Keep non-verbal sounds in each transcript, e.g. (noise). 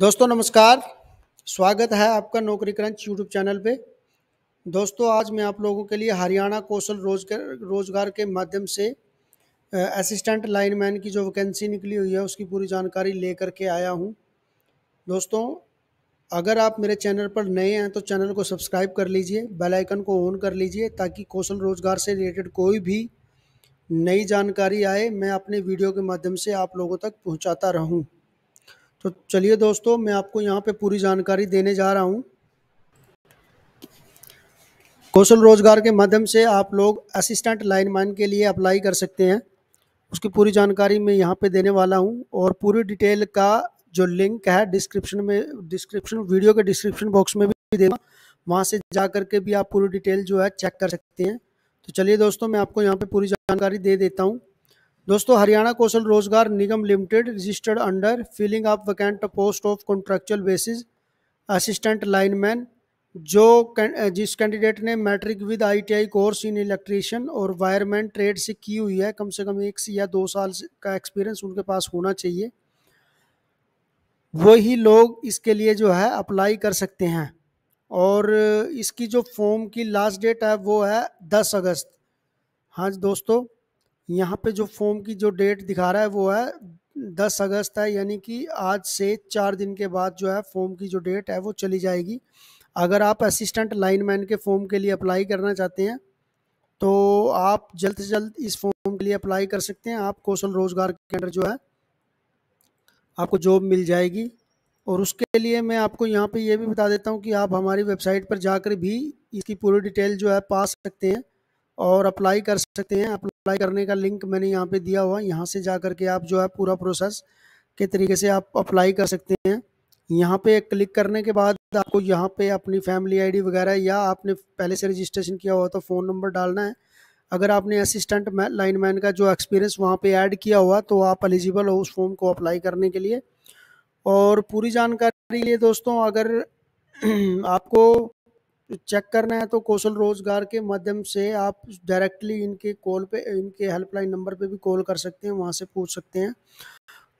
दोस्तों नमस्कार स्वागत है आपका नौकरी क्रंच यूट्यूब चैनल पे दोस्तों आज मैं आप लोगों के लिए हरियाणा कौशल रोजगार रोजगार के माध्यम से असिस्टेंट लाइनमैन की जो वैकेंसी निकली हुई है उसकी पूरी जानकारी लेकर के आया हूँ दोस्तों अगर आप मेरे चैनल पर नए हैं तो चैनल को सब्सक्राइब कर लीजिए बेल आइकन को ऑन कर लीजिए ताकि कौशल रोजगार से रिलेटेड कोई भी नई जानकारी आए मैं अपने वीडियो के माध्यम से आप लोगों तक पहुँचाता रहूँ तो चलिए दोस्तों मैं आपको यहाँ पे पूरी जानकारी देने जा रहा हूँ कौशल रोजगार के माध्यम से आप लोग असिस्टेंट लाइनमैन के लिए अप्लाई कर सकते हैं उसकी पूरी जानकारी मैं यहाँ पे देने वाला हूँ और पूरी डिटेल का जो लिंक है डिस्क्रिप्शन में डिस्क्रिप्शन वीडियो के डिस्क्रिप्शन बॉक्स में भी देना वहाँ से जा कर के भी आप पूरी डिटेल जो है चेक कर सकते हैं तो चलिए दोस्तों मैं आपको यहाँ पे पूरी जानकारी दे देता हूँ दोस्तों Haryana Kaushal Rozgar Nigam limited registered under filling up vacant post of contractual basis assistant lineman जो जिस कैंडिडेट ने matric with ITI course in electrician और वायरमैन ट्रेड से की हुई है कम से कम एक से या दो साल का एक्सपीरियंस उनके पास होना चाहिए वही लोग इसके लिए जो है अप्लाई कर सकते हैं और इसकी जो फॉर्म की लास्ट डेट है वो है दस अगस्त हाँ दोस्तों यहाँ पे जो फॉर्म की जो डेट दिखा रहा है वो है दस अगस्त है यानी कि आज से चार दिन के बाद जो है फॉर्म की जो डेट है वो चली जाएगी अगर आप असिस्टेंट लाइनमैन के फॉर्म के लिए अप्लाई करना चाहते हैं तो आप जल्द से जल्द इस फॉर्म के लिए अप्लाई कर सकते हैं आप कौशल रोजगार के अंडर जो है आपको जॉब मिल जाएगी और उसके लिए मैं आपको यहाँ पे ये भी बता देता हूँ कि आप हमारी वेबसाइट पर जाकर भी इसकी पूरी डिटेल जो है पा सकते हैं और अप्लाई कर सकते हैं अप्लाई करने का लिंक मैंने यहाँ पे दिया हुआ यहाँ से जा कर के आप जो है पूरा प्रोसेस के तरीके से आप अप्लाई कर सकते हैं यहाँ पे क्लिक करने के बाद आपको यहाँ पे अपनी फैमिली आईडी वगैरह या आपने पहले से रजिस्ट्रेशन किया हुआ तो फ़ोन नंबर डालना है अगर आपने असिस्टेंट लाइन मैन का जो एक्सपीरियंस वहाँ पर ऐड किया हुआ तो आप एलिजिबल हो उस फॉर्म को अप्लाई करने के लिए और पूरी जानकारी लिए दोस्तों अगर (clears throat) आपको चेक करना है तो कौशल रोजगार के माध्यम से आप डायरेक्टली इनके कॉल पे इनके हेल्पलाइन नंबर पे भी कॉल कर सकते हैं वहाँ से पूछ सकते हैं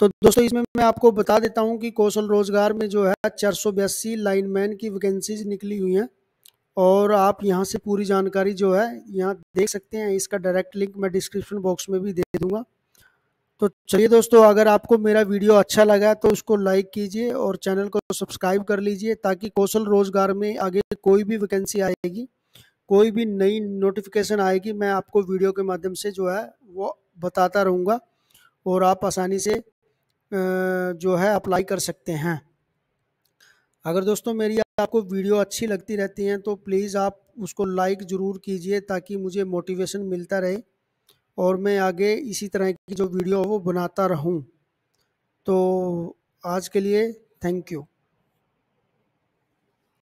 तो दोस्तों इसमें मैं आपको बता देता हूँ कि कौशल रोजगार में जो है चार सौ बयासी लाइनमैन की वैकेंसीज निकली हुई हैं और आप यहाँ से पूरी जानकारी जो है यहाँ देख सकते हैं इसका डायरेक्ट लिंक मैं डिस्क्रिप्शन बॉक्स में भी दे दूँगा तो चलिए दोस्तों अगर आपको मेरा वीडियो अच्छा लगा तो उसको लाइक कीजिए और चैनल को सब्सक्राइब कर लीजिए ताकि कौशल रोजगार में आगे कोई भी वैकेंसी आएगी कोई भी नई नोटिफिकेशन आएगी मैं आपको वीडियो के माध्यम से जो है वो बताता रहूँगा और आप आसानी से जो है अप्लाई कर सकते हैं अगर दोस्तों मेरी आपको वीडियो अच्छी लगती रहती हैं तो प्लीज़ आप उसको लाइक ज़रूर कीजिए ताकि मुझे मोटिवेशन मिलता रहे और मैं आगे इसी तरह की जो वीडियो वो बनाता रहूं तो आज के लिए थैंक यू